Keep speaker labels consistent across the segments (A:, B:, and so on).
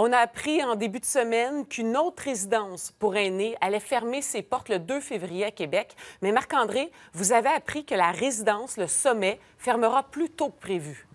A: On a appris en début de semaine qu'une autre résidence pour aînés allait fermer ses portes le 2 février à Québec. Mais Marc-André, vous avez appris que la résidence, le sommet, fermera plus tôt que prévu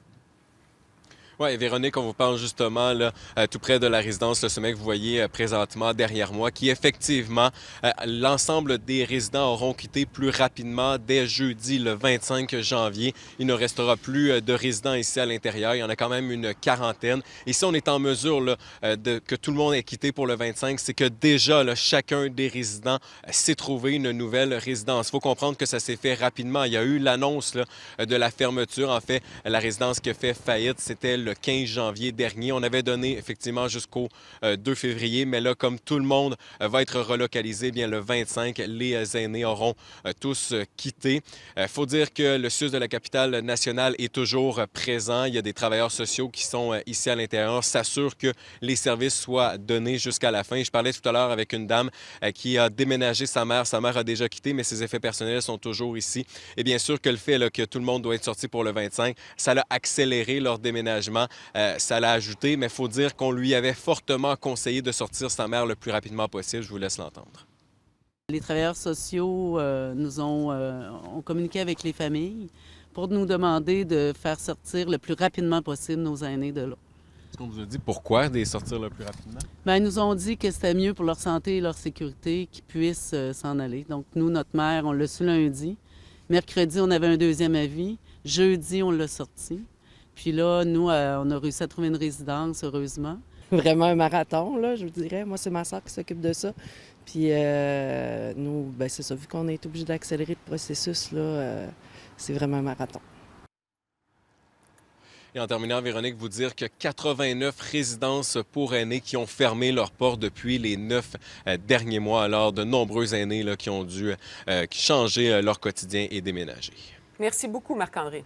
B: et Véronique, on vous parle justement euh, tout près de la résidence Le Sommet que vous voyez euh, présentement derrière moi, qui effectivement, euh, l'ensemble des résidents auront quitté plus rapidement dès jeudi le 25 janvier. Il ne restera plus de résidents ici à l'intérieur. Il y en a quand même une quarantaine. Et si on est en mesure de, que tout le monde ait quitté pour le 25, c'est que déjà chacun des résidents s'est trouvé une nouvelle résidence. Il faut comprendre que ça s'est fait rapidement. Il y a eu l'annonce de la fermeture. En fait, la résidence qui a fait faillite, c'était le 15 janvier dernier. On avait donné effectivement jusqu'au 2 euh, février, mais là, comme tout le monde euh, va être relocalisé, eh bien le 25, les euh, aînés auront tous quitté. Il faut dire que le SUS de la capitale nationale est toujours présent. Il y a des travailleurs sociaux qui sont ici à l'intérieur, s'assurent que les services soient donnés jusqu'à la fin. Je parlais tout à l'heure avec une dame qui a déménagé sa mère. Sa mère a déjà quitté, mais ses effets personnels sont toujours ici. Et bien sûr que le fait là, que tout le monde doit être sorti pour le 25, ça l'a accéléré leur déménagement euh, ça l'a ajouté, mais il faut dire qu'on lui avait fortement conseillé de sortir sa mère le plus rapidement possible. Je vous laisse l'entendre.
A: Les travailleurs sociaux euh, nous euh, ont, communiqué avec les familles pour nous demander de faire sortir le plus rapidement possible nos aînés de là.
B: Est-ce qu'on nous a dit pourquoi de les sortir le plus rapidement?
A: Bien, ils nous ont dit que c'était mieux pour leur santé et leur sécurité qu'ils puissent s'en aller. Donc, nous, notre mère, on l'a su lundi. Mercredi, on avait un deuxième avis. Jeudi, on l'a sorti. Puis là, nous, euh, on a réussi à trouver une résidence, heureusement. Vraiment un marathon, là, je vous dirais. Moi, c'est ma soeur qui s'occupe de ça. Puis euh, nous, ben, c'est ça, vu qu'on est obligé d'accélérer le processus, là, euh, c'est vraiment un marathon.
B: Et en terminant, Véronique, vous dire que 89 résidences pour aînés qui ont fermé leurs portes depuis les neuf derniers mois. Alors, de nombreux aînés qui ont dû changer leur quotidien et déménager.
A: Merci beaucoup, Marc-André.